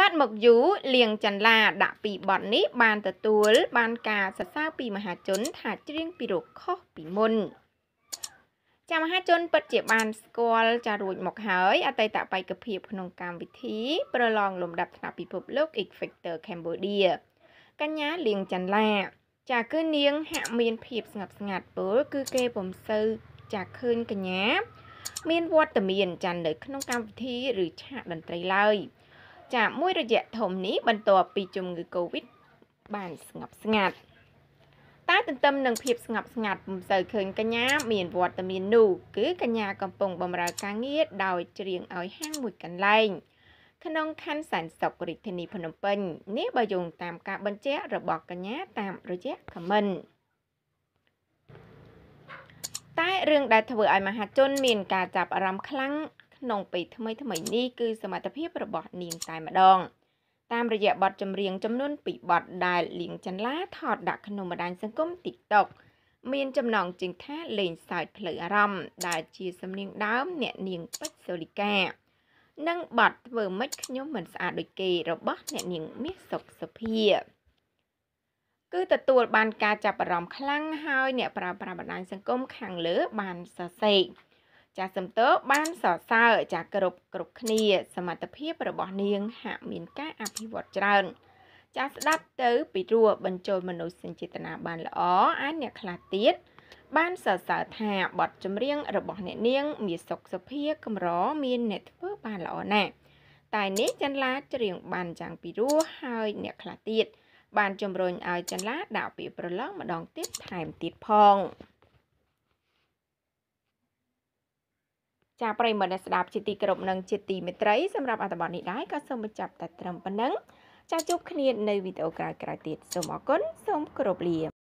បាទមកយូលៀងចន្លាដាក់ពីបទនេះបានទទួលបានការសរសើរពីមហាជនថាច្រៀងពីរោគខុសពីមុនចាំមហាជនពិតជាបានស្គាល់ចារួចមកហើយអតីតបេក្ខភាពក្នុងកម្មវិធីប្រឡងលំដាប់ថ្នាក់ពិភពលោក X Factor Cambodia កញ្ញាលៀងចន្លាចាគឺនាងហាក់មានភាពស្ងប់ស្ងាត់ពល គឺគេពុំសូវចាឃើញកញ្ញាមានវត្តមាន ចានៅក្នុងកម្មវិធីឬឆាកតន្ត្រីឡើយ។ចាមួយរយៈធំនេះបន្ទាប់ពីជំងឺ Covid បានស្ងប់ស្ងាត់តែទន្ទឹមនឹងភាពស្ងប់ស្ងាត់មិនសូវឃើញកញ្ញាមានវត្តមាននោះគឺកញ្ញាកំពុងបម្រើការងារដោយច្រៀងឲ្យហាងមួយកន្លែងក្នុងខណ្ឌសែនសុខរាជធានីភ្នំពេញនេះបើយោងតាមការបញ្ជាក់របស់កញ្ញាតាមរយៈខមមិនតែរឿងដែលធ្វើឲ្យមហាជនមានការចាប់អារម្មណ៍ខ្លាំងក្នុងពេលថ្មីថ្មីនេះគឺសមត្ថភាពរបស់នាងតែម្ដងតាមរយៈបទចម្រៀងចំនួន2បទដែលលៀងចន្លាថតដាក់ក្នុងបណ្ដាញសង្គម TikTok មានចំណងជើងថាលេងសើចផ្លូវអារម្មណ៍ដែលជាសំនៀងដើមអ្នកនាងពេជ្រសូលីកានិងបទធ្វើម៉េចខ្ញុំមិនស្អាតដូចគេរបស់អ្នកនាងមាសសុកសុភាគឺទទួលបានការចាប់អារម្មណ៍ខ្លាំងហើយអ្នកប្រើប្រាស់បណ្ដាញសង្គមខាងលើបានសរសេរចាសំទោបានសរសើរចាគ្រប់គ្រប់គ្នា សមត្ថភាពរបស់នាងហាក់មានការអភិវឌ្ឍច្រើនចាស្ដាប់ទៅ ពីរួបញ្ចូលមនោសញ្ចេតនាបានល្អឯអ្នកខ្លះទៀតបានសរសើរថាបទចម្រៀងរបស់អ្នកនាង មានសុខសភាកម្រមានអ្នកធ្វើបានល្អណាស់តែនេះចន្លាច្រៀងបានយ៉ាងពីរួហើយអ្នកខ្លះទៀតបានជំរុញឲ្យចន្លាដាក់ពាក្យប្រឡងម្ដងទៀតថែមទៀតផងចាប្រិមត្តអ្នកស្ដាប់ជាទីគោរពនិងជាទីមេត្រីសម្រាប់អត្ថបទនេះដែរក៏សូមបញ្ចប់តែត្រឹមប៉ុណ្ណឹងចាជួបគ្នានៅវីដេអូក្រោយៗទៀតសូមអរគុណសូមគោរពលា